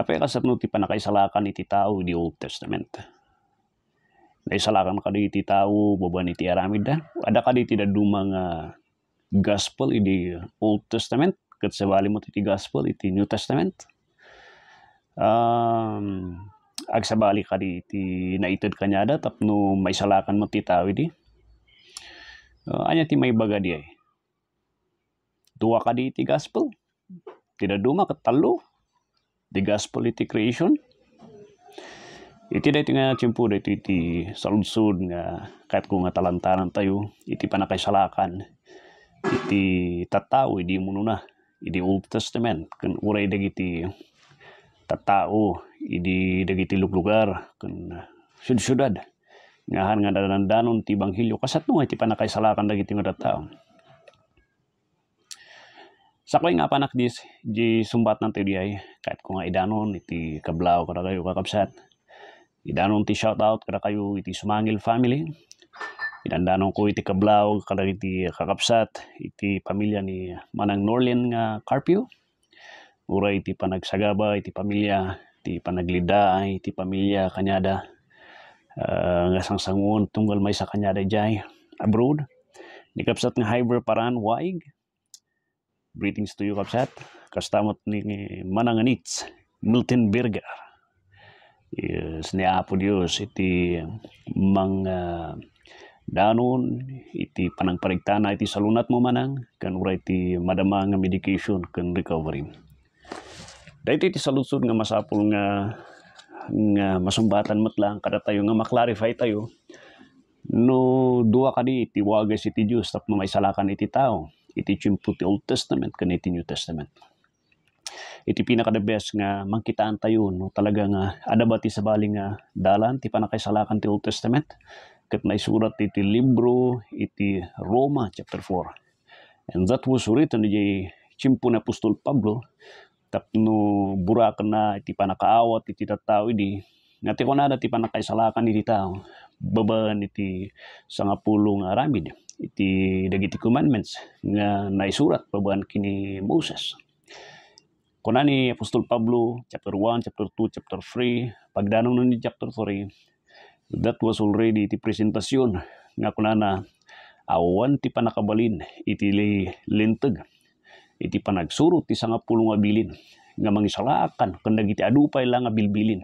Tapay kasapno ti panakaisalakan iti tao di Old Testament. Naisalakan ka di iti tao baban iti aramid da. Ada ka di ti dadumang uh, gospel iti Old Testament. Kat sabali mo iti gospel iti New Testament. Um, agsabali ka di iti naitad kanyada tapno may salakan mo ti tao di. Uh, anya ti may baga di ay. Duwa ka di iti gospel. Tinaduma katalo the Gospelitic Creation. Iti dati nga tiyempo dati iti saludsod nga kahit kung nga talantanan tayo, iti panakaisalakan, iti tatao, iti muno na, iti Old Testament, kan uray dagiti tatao, iti dagiti luglugar, kan syud-syudad, ngahan nga dadandanon ti Banghilyo, kasat nga iti panakaisalakan dagiti nga tatao. Sakoy nga panak dis, di sumbat ng TDI, kahit ko nga idanon, iti kablaw kada kayo kakapsat. Idanon ti shoutout kada kayo iti sumangil family. Idandanon ko iti kablaw kada iti kakapsat, iti pamilya ni Manang Norlin nga Carpio. Uray iti panagsagaba, iti pamilya, iti panaglida, iti pamilya kanyada. Uh, nga sang tunggal may sa kanyada jay abroad. kapsat nga hyper paran waig Greetings to you, Kapsat. Kastamot ni Mananganits, Milton Berger. Yes, niapo Diyos iti mga ah, danon, iti panangparigtana, iti salunat mo manang, kanura iti madama nga medication kan recovery. Dahil iti saludsod nga masapul nga nga masumbatan matlang kada tayo nga maklarify tayo no duwa kadi iti wagas iti Dios tapno may salakan iti tao iti tiyempo ti Old Testament iti New Testament iti pinaka the best nga mangkitaan tayo no talaga nga ba ti sabali nga dalan ti panakaisalakan ti Old Testament ket naisurat iti libro iti Roma chapter 4 and that was written ni chimpo ni Apostol Pablo tapno burak na iti panakaawat iti tattao idi nga ti kunada ti panakaisalakan iti tao babaan iti sangapulo nga aramid iti dagiti commandments nga naisurat babaan kini Moses. Kuna ni Apostol Pablo, chapter 1, chapter 2, chapter 3, pagdanong ni chapter 3, that was already iti presentasyon nga kuna na awan ti panakabalin iti lintag iti panagsurot ti sangapulo nga bilin nga mangisalaakan kung nagiti adupay lang nga bilbilin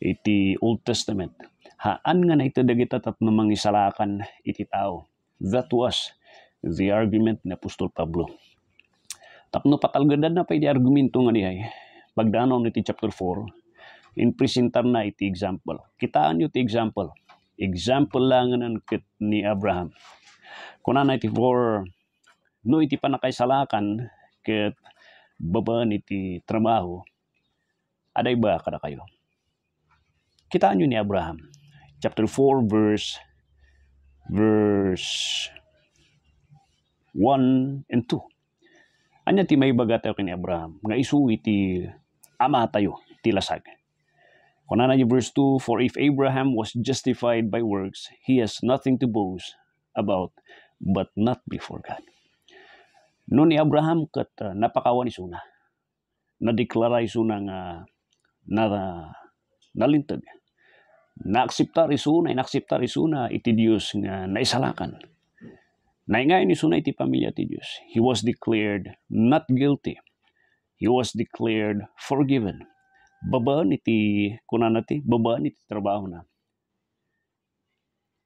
iti Old Testament Haan nga na ito dagiti tapno mangisalakan iti tao. That was the argument ni Apostol Pablo. Tapno patalgadan na pa iti argumento nga niya. Pagdanon iti chapter 4, in presentar na iti example. Kitaan yu iti example. Example lang nga ni Abraham. Kuna na iti 4, no iti panakaisalakan ket babaan iti trabaho, aday ba kada kayo? Kitaan nyo ni Abraham, chapter 4 verse verse 1 and 2. Anya ti may baga tayo kini Abraham, nga isu iti ama tayo, ti lasag. Kunan na verse 2, For if Abraham was justified by works, he has nothing to boast about, but not before God. Noon ni Abraham kat uh, napakawan ni Suna. Nadeklara ni Suna nga na, nalintag. Na naakseptar isuna, inakseptar eh, isuna iti Dios nga naisalakan. Naingayon ni sunay iti pamilya ti Dios. He was declared not guilty. He was declared forgiven. Babaan iti kunan ti, babaan iti trabaho na.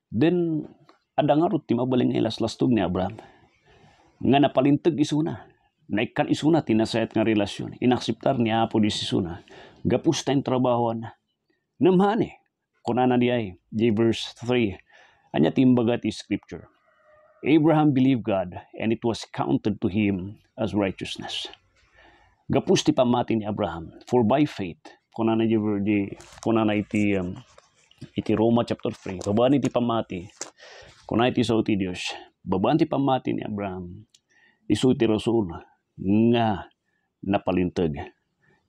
Then, adangarot ti mabaling laslastog ni Abraham. Nga napalintag isuna. Naikkan isuna tinasayat nga relasyon. Inakseptar ni Apo di sisuna. Gapusta yung trabahoan na. Namhane, Kunana diay, J verse 3. Anya timbagat is scripture. Abraham believed God and it was counted to him as righteousness. Gapus ti pamati ni Abraham, for by faith, kunana di, kunana iti, um, iti Roma chapter 3, babaan iti pamati, kunana iti sao ti babaan ti pamati ni Abraham, iso ti rason nga napalintag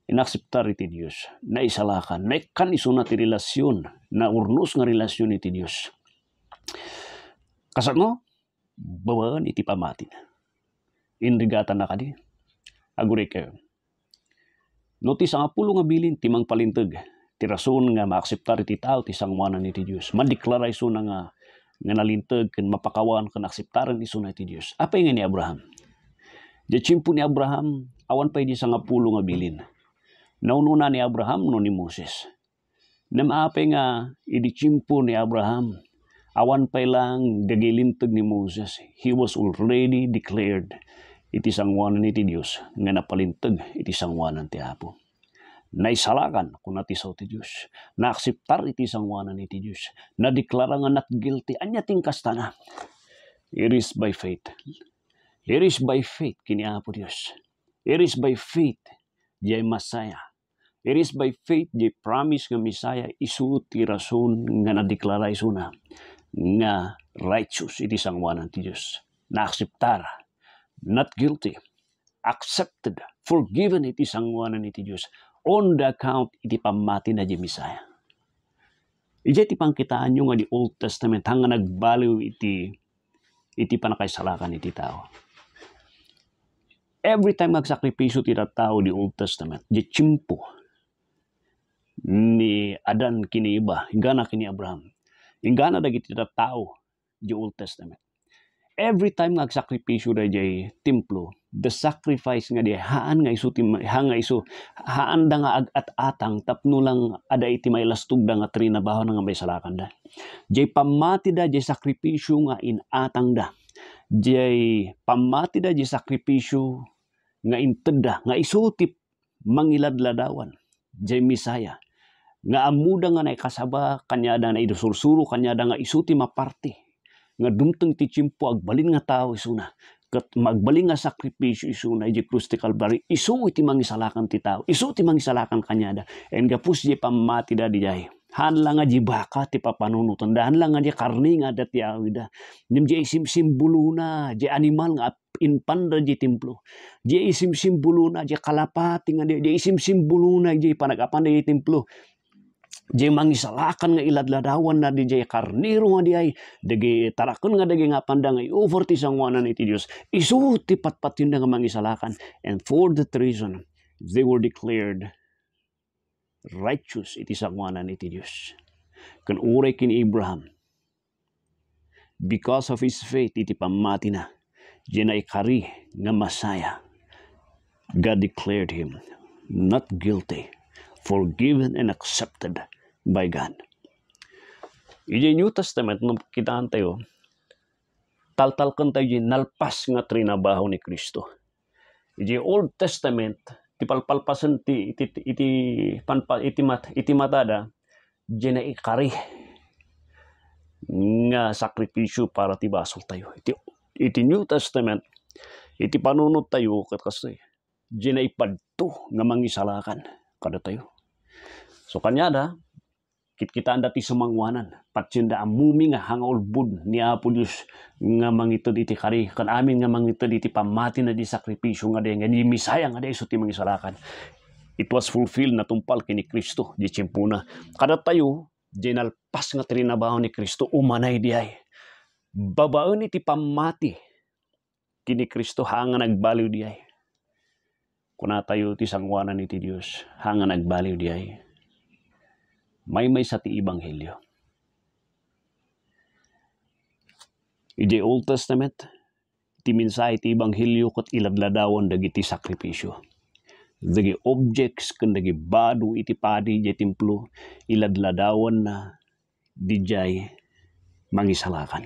inakseptar iti Dios na isalakan naikkan isuna ti relasyon na urnos nga relasyon iti Dios kasano bawaan iti pamatin inrigata na kadi aguri kayo no ti sangapulo nga bilin ti mangpalinteg ti rason nga maakseptar iti tao ti sangwanan iti Dios mandeklara isuna nga nga nalintag ken mapakawan ken akseptaran isuna iti Dios apay nga ni Abraham Di ni Abraham awan pay di sangapulo nga bilin naununa ni Abraham no ni Moses. Namaapay nga idichimpo ni Abraham. Awan pa lang dagilintog ni Moses. He was already declared iti sangwanan iti Dios nga napalintag iti sangwanan ti Apo. Naisalakan kung natisaw ti Dios. Naakseptar iti sangwanan iti Dios. Nadeklara nga not guilty. Anya ting kastana. It is by faith. It is by faith kini Apo Dios. It is by faith. Jay Masaya It is by faith the promise nga Messiah isu ti rason nga nadeklara isu na nga righteous iti sangwanan ti Dios. Naakseptara, not guilty, accepted, forgiven iti sangwanan iti Dios on the account iti pamati na di Messiah. Iti ti pangkitaan nyo nga di Old Testament hanga nagbaliw iti iti panakaisalakan iti tao. Every time magsakripiso ti tao di Old Testament, di chimpo, ni Adan kini iba, ingana kini Abraham. Ingana dagiti tao di Old Testament. Every time nga sakripisyo da jay templo, the sacrifice nga di haan nga isu tim ha nga isu haan da nga agat atang tapno lang ada iti may lastog da nga trinabaho nga may salakan da. Jay pamati da jay sakripisyo nga inatang da. Jay pamati da jay sakripisyo nga inted nga isutip mangiladladawan. Jay Misaya nga amuda nga naikasaba ada na idusuru-suru ada nga isuti maparti nga dumteng ti cimpo agbalin nga tao isuna ket magbalin nga sakripisyo isuna di krus ti kalbari isu iti mangisalakan ti tao isu ti mangisalakan ada en gapus di pamati da di jay hanla nga baka ti papanunutan da hanla nga di karni nga ti awida nyem je isimsimbuluna di animal nga inpanda di templo. di isim simbuluna di kalapati nga di isim simbuluna di panagapan di templo je mangisalahkan nga ladawan na di je karniro nga diay dagi tarakun nga dagi nga pandang ay over ti sangwanan iti Dios isu ti patpatinda nga mangisalahkan and for the treason they were declared righteous iti sangwanan iti Dios ken uray Abraham because of his faith iti pamati na ay kari nga masaya God declared him not guilty forgiven and accepted by God. In the New Testament, nung kitaan tayo, taltal kan tayo yung nalpas nga trinabaho ni Kristo. In Old Testament, tipalpalpasan ti iti iti panpa itimat itimatada jena ikari nga sakripisyo para ti basol tayo iti iti New Testament iti panunod tayo ket kasi jena ipadto nga mangisalakan kada tayo so kanyada kitkitaan dati sumangwanan patsyunda amumi nga hangaulbud ni Apo Dios nga mangitod iti kari kan amin nga mangitod iti pamati na di sakripisyo nga day nga di misaya nga day so ti mangisarakan it was fulfilled na tumpal kini Kristo di timpuna kada tayo pas nga trinabaho ni Kristo umanay diay ay babaon iti pamati kini Kristo hanga nagbaliw diay ay kuna tayo ti sangwanan iti Dios hanga nagbaliw diay maymay sa ti Ebanghelyo. Iti Old Testament, ti minsay ti ibanghelyo kat iladladawan dagiti sakripisyo. Dagi objects ken dagi badu iti padi di templo iladladawan na dijay mangisalakan.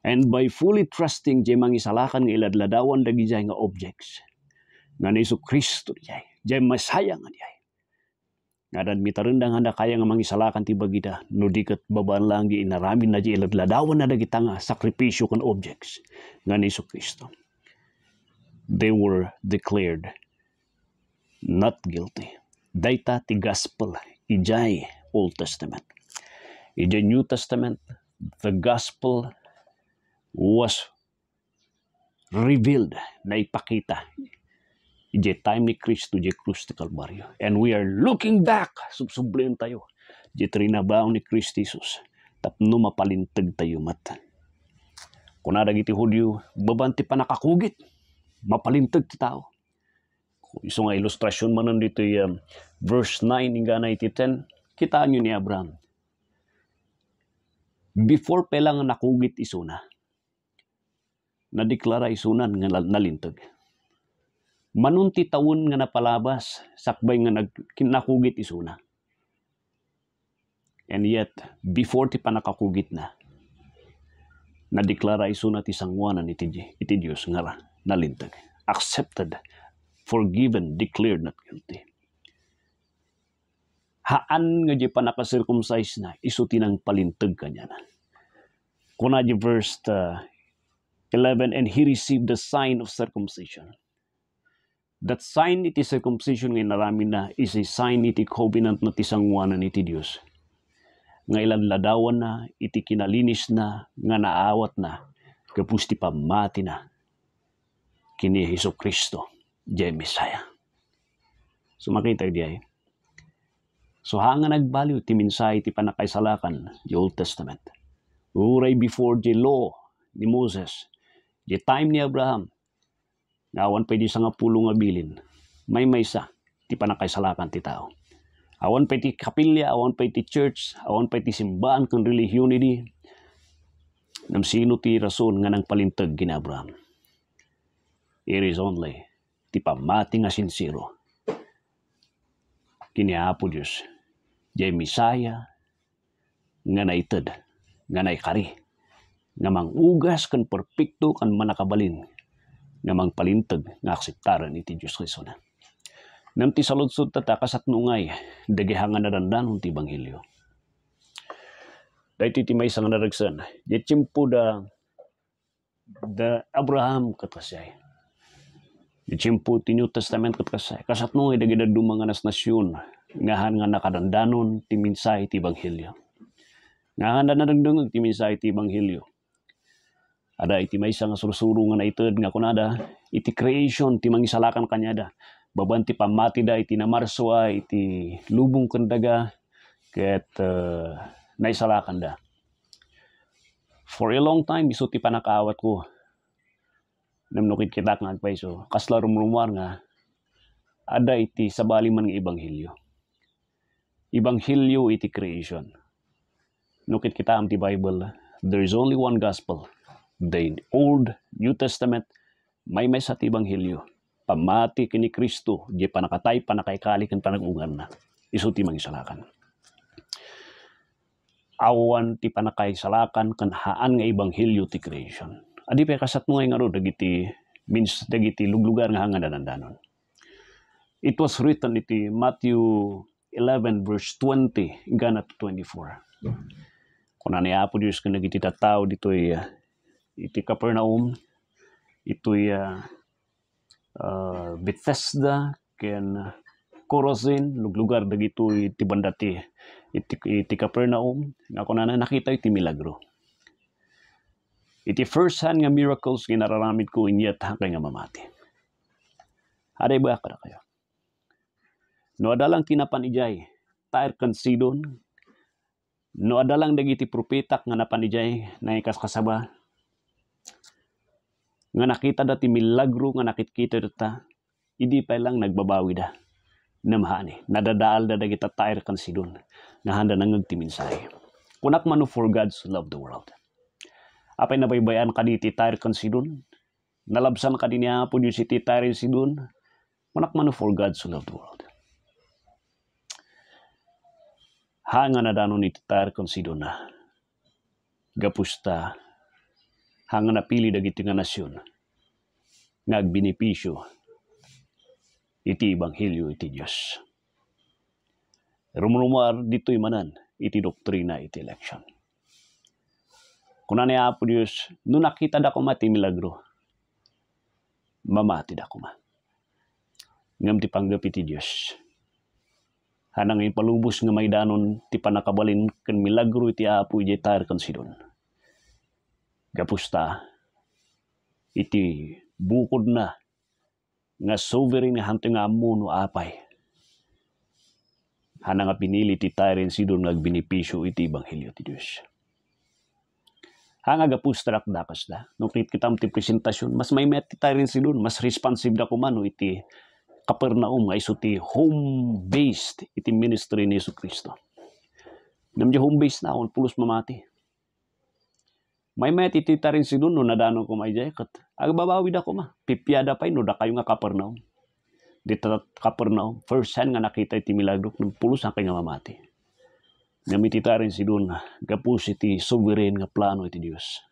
And by fully trusting jay mangisalakan ng iladladawan dagiti nga objects nga ni Kristo jay, jay masaya nga jay ngadan mitarendang handa kaya nga mangisalakan ti bagida no diket babaan lang inaramin na di iladladawan na dagitanga ah, sakripisyo kan objects nga ni Iso Kristo. They were declared not guilty. Daita ti gospel ijay Old Testament. Ijay New Testament the gospel was revealed na ipakita the time ni Kristo, the krus ni Kalbaryo. And we are looking back. Subsublin tayo. The trinabaw ni Kristo Jesus. Tapno mapalintag tayo matan. Kunada giti Hudyo, babanti pa nakakugit. Mapalintag ti tao. Iso nga ilustrasyon man nandito um, verse 9 hingga 10. Kitaan nyo ni Abraham. Before pelang nakugit isuna, nadeklara isunan nga nalintag manunti taon nga napalabas, sakbay nga nag, nakugit isuna. And yet, before ti panakakugit na, na nadeklara isuna ti sangwanan iti, iti Dios nga nalintag. Accepted, forgiven, declared not guilty. Haan nga di panakasircumcise na, iso tinang palintag kanya na. Kuna di verse uh, 11, and he received the sign of circumcision that sign iti circumcision nga narami na is a sign iti covenant na tisangwanan iti Diyos. Nga ilanladawan na, iti kinalinis na, nga naawat na, kapus ti pamati na, kini Heso Kristo, Jay Messiah. So makita diya eh. So hanga nagbaliw ti minsay ti panakaisalakan, the Old Testament. Uray before the law ni Moses, the time ni Abraham, nga awan pay sa nga pulo nga bilin may maysa ti panakaisalakan ti tao awan pay ti kapilya awan pay church awan pay ti simbaan kun relihiyon nam sino ti rason nga nang palintag gina Abraham it is only ti pamati nga sinsiro kiniapo Diyos jay misaya nga naitad nga naikari nga mangugas kan perpekto kan manakabalin nga mangpalintag nga akseptaran iti Dios Kristo na. Namti sa lutsod tata kasat nungay dagihangan na dandan hunti banghilyo. Dahil iti may isang naragsan, yetsimpo da da Abraham katasay. Yetsimpo ti New Testament katasay. Kasat nungay dagidadu mga nas nasyon ngahan nga nakadandanon ti minsay ti banghilyo. Ngahan na naragdungag ti minsay ti banghilyo Ada iti may nga surusuro nga naitad nga kunada, iti creation, ti mangisalakan kanyada. Baban ti pamati da, iti namarso iti lubong kandaga, ket uh, naisalakan da. For a long time, iso ti panakaawat ko. Namnukit kita nga agpaiso. Kasla rumrumwar nga, ada iti sabali man nga ibanghilyo. Ibanghilyo iti creation. Nukit kita am ti Bible, there is only one gospel the Old New Testament, may may sa tibanghilyo. Pamati kini Kristo, di panakatay, panakaikalik, kan panagungan na. Iso ti mangisalakan. Awan ti panakaisalakan kan haan nga ibanghilyo ti creation. Adi pa kasat mo nga ro, ano, dagiti, means dagiti luglugar nga hangan danandanon. It was written iti Matthew 11 verse 20 ganat 24. Kuna ni Apo Dios kung nagitita tao dito'y uh, iti Capernaum, ito'y uh, uh, Bethesda, ken Corazin, luglugar dagito iti banda ti iti, iti Capernaum, ako na nakita iti milagro. Iti first hand nga miracles ginararamit ko inyat hanggang nga mamati. Aray ba ka kayo? No adalang tinapanijay, tair sidon, no adalang dagiti propetak nga napanijay na ikaskasaba, nga nakita da ti milagro nga nakikita data idi pa lang nagbabawi da namhani nadadaal da dagita tair kan sidon nga handa nang timinsahi kunak manu for God's love the world apay nabaybayan kaditi tair kan sidon nalabsan kadinya apod yung si titair sidon kunak manu for God's love the world hanga na danon iti tair kan sidon na gapusta hanga napili dagiti nga nasyon nagbinipisyo iti ebanghelyo iti Dios. Rumrumar dito'y manan iti doktrina iti election. Kunan ni Apo Dios, no nakita da kuma ti milagro, mamati da kuma. Ngam ti panggap iti Dios. Hanang ipalubos nga may danon ti panakabalin ken milagro iti Apo iti tar sidon Kapusta, iti bukod na nga sovereign nga hanto nga amo no apay. Hana nga pinili ti Tyrene si doon nagbinipisyo iti Ebanghelyo ti Diyos. Hanga gapusta dakdakas da. No kitam ti presentasyon, mas may met ti Tyrene si doon, mas responsive da kumano iti Kapernaum nga iso ti home-based iti ministry ni Yesu Kristo. Namdi home-based na, on pulos mamati may may titita rin si Duno no, danong kumaijay kat. Agbabawi da ko ma. Pipiada pa ino da kayo nga Kapernaum. Di Kapernaum. First hand nga nakita iti milagro ng pulos ang kanya mamati. Namitita rin si Duno. Gapus iti sovereign nga plano iti Dios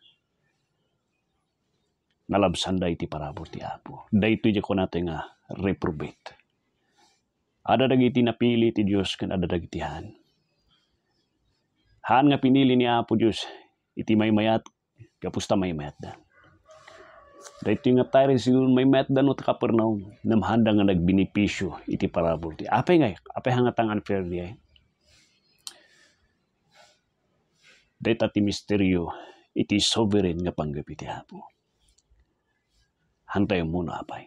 nalabsan da iti parabor ti Apo. Daytoy di ko natin nga reprobate. Ada dagiti napili ti Dios ken ada dagiti han. Han nga pinili ni Apo Dios iti maymayat kapusta may matdan. Dahito nga tayo rin siguro may matdan o takapernaum namhanda nga nagbinipisyo iti parabol ti. Apay nga, apay hangatang unfair di ay. Dahito ti misteryo iti sovereign nga panggapiti hapo. Hantay muna apay.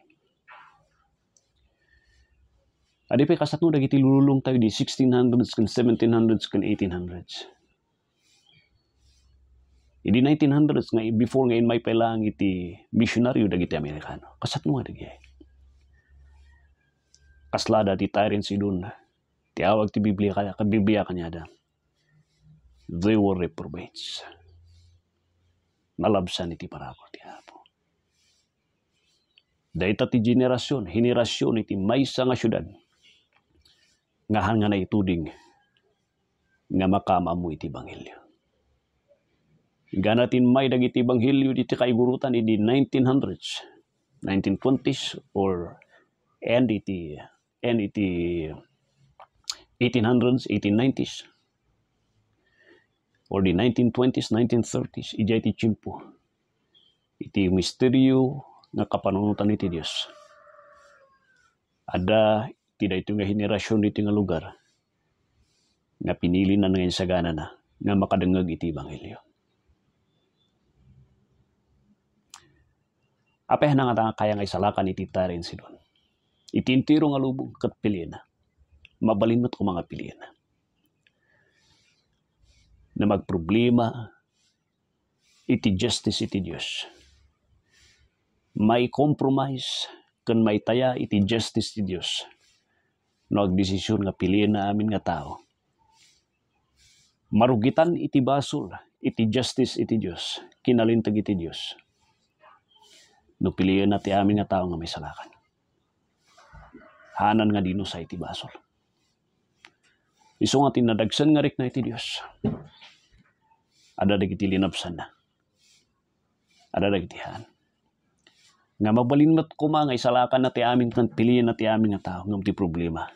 Adi pa kasatno dagiti lululong tayo di 1600s kan 1700s kan 1800s Idi 1900s nga eh, before ngayon may pelang iti missionary dagiti Amerikano. Kasatno nga dagiti. Kaslada ti Tyrant Sidon. Ti awag ti Biblia kaya ka Biblia kanya da. They were reprobates. Nalabsan iti parabol ti Apo. Dahita ti generasyon, henerasyon iti maysa nga syudad nga hanga na ituding nga makamamu iti bangilyo. Ganatin may dagiti banghilyo diti kaigurutan idi 1900s, 1920s or end iti end iti 1800s, 1890s or the 1920s, 1930s, iti iti chimpo. Iti misteryo nga kapanunutan iti Dios. Ada iti dayto nga henerasyon iti nga lugar nga pinili na ngayon sagana na nga makadangag iti Ebanghelyo. Apay na nga kaya nga isalakan iti taren si doon. Itintiro nga lubong kat pilina. na. Mabalinmat ko mga pilihan na. Na magproblema, iti justice iti Diyos. May compromise, kan may taya iti justice iti Diyos. No agdesisyon nga pilina na amin nga tao. Marugitan iti basol, iti justice iti Diyos. Kinalintag iti Diyos. Nupiliyon na ti amin nga tao nga may salakan. Hanan nga dino sa iti basol. Iso nga tinadagsan nga rik na iti Diyos. Adadag iti linapsan na. Adadag iti han. Nga mabalin mat kuma nga isalakan na ti amin kan piliyan na ti amin nga tao nga ti problema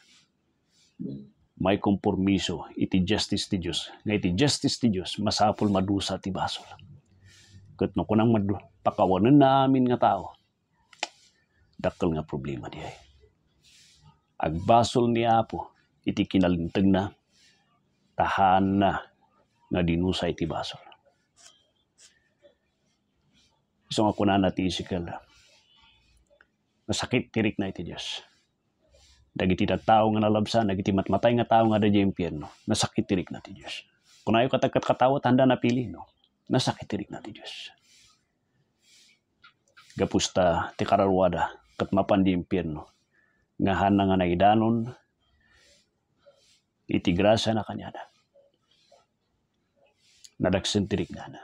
may kompromiso iti justice ti Dios nga iti justice ti Dios masapol madusa ti basol Kat no, kunang na amin nga tao, dakkel nga problema diya. Eh. Agbasol ni Apo, iti kinalintag na, tahan na, nga dinusay ti basol. So nga kunan na ti isikal, masakit tirik na iti Diyos. Dagiti na tao nga nalabsa, dagiti matmatay nga tao nga da impyerno, nasakit tirik na ti Diyos. Kunayo katagat katawa, tanda na pili, no? Nasakit diri na ti Dios. Gapusta ti kararwada kat mapan di impierno nga hana nga naidanon iti grasa na kanyada. Nadaksen tirik nga na.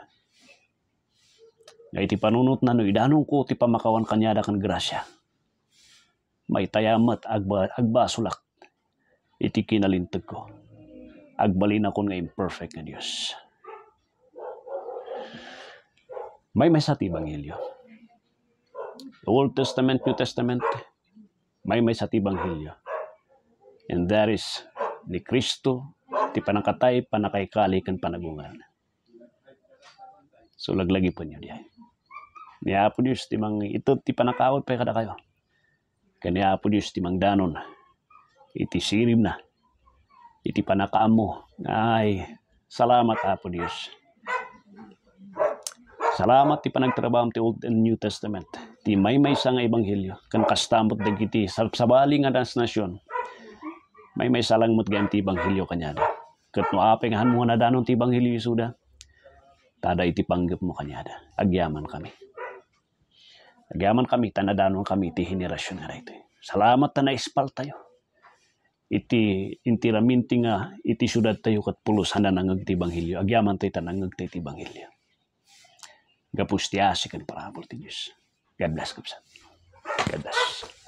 Nga iti panunot na no, ko ti pamakawan kanyada kan grasya. May tayamat agba, agbasulak iti kinalintag ko. Agbalin akon nga imperfect nga Diyos. May maysat ibanghelyo. Old Testament, New Testament, may maysat ibanghelyo. And there is ni Kristo, ti panakatay, panakaykali, kan panagungan. So laglagi po niyo diyan. Ni Apo Diyos, ti mang ito, ti panakawat pa kada kayo. Kani Apo Diyos, ti mang danon. Iti sirim na. Iti panakaam mo. Ay, salamat Apo Diyos. Salamat ti panagtrabaho ti Old and New Testament. Ti may may sa nga ebanghelyo kan kastamot dagiti sabsabali nga nas nasyon. May may salang mo't ti ebanghelyo kanyada. Kat no apengahan mo na danon ti ebanghelyo isuda. Tada iti panggap mo kanyada. Agyaman kami. Agyaman kami, tanadanon kami iti henerasyon nga rito. Salamat na naispal tayo. Iti intiraminti nga iti syudad tayo kat pulos hanan ang agtibang hilyo. Agyaman tayo tanang agtibang hilyo. Gapustiasikan kan parabol ti Diyos. God bless, God bless.